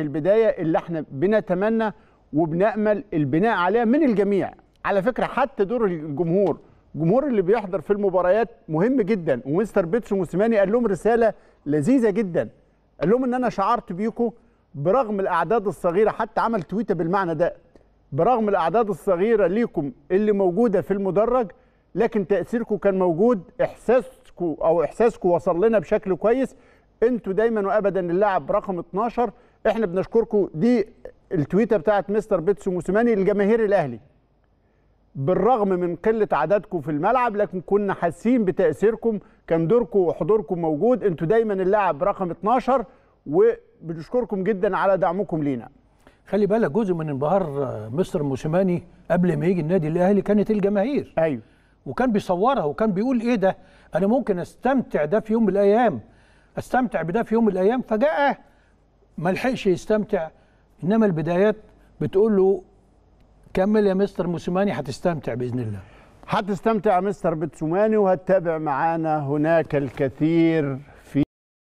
البداية اللي احنا بنتمنى وبنأمل البناء عليها من الجميع على فكرة حتى دور الجمهور الجمهور اللي بيحضر في المباريات مهم جدا ومستر بيتسو موسيماني قال لهم رسالة لذيذة جدا قال لهم ان انا شعرت بيكم برغم الاعداد الصغيرة حتى عمل تويته بالمعنى ده برغم الاعداد الصغيرة ليكم اللي موجودة في المدرج لكن تأثيركم كان موجود احساسكم او احساسكم وصل لنا بشكل كويس انتوا دايما وابدا اللاعب رقم 12 احنا بنشكركم دي التويته بتاعت مستر بيتسو موسيماني لجماهير الاهلي بالرغم من قله عددكم في الملعب لكن كنا حاسين بتاثيركم كان دوركم وحضوركم موجود انتوا دايما اللاعب رقم 12 وبنشكركم جدا على دعمكم لينا خلي بالك جزء من انبهار آه، مستر موسيماني قبل ما يجي النادي الاهلي كانت الجماهير ايوه وكان بيصورها وكان بيقول ايه ده انا ممكن استمتع ده في يوم من الايام استمتع بده في يوم من الايام فجاء ما لحقش يستمتع انما البدايات بتقول له كمل يا مستر موسيماني هتستمتع باذن الله هتستمتع مستر بتسوماني وهتتابع معانا هناك الكثير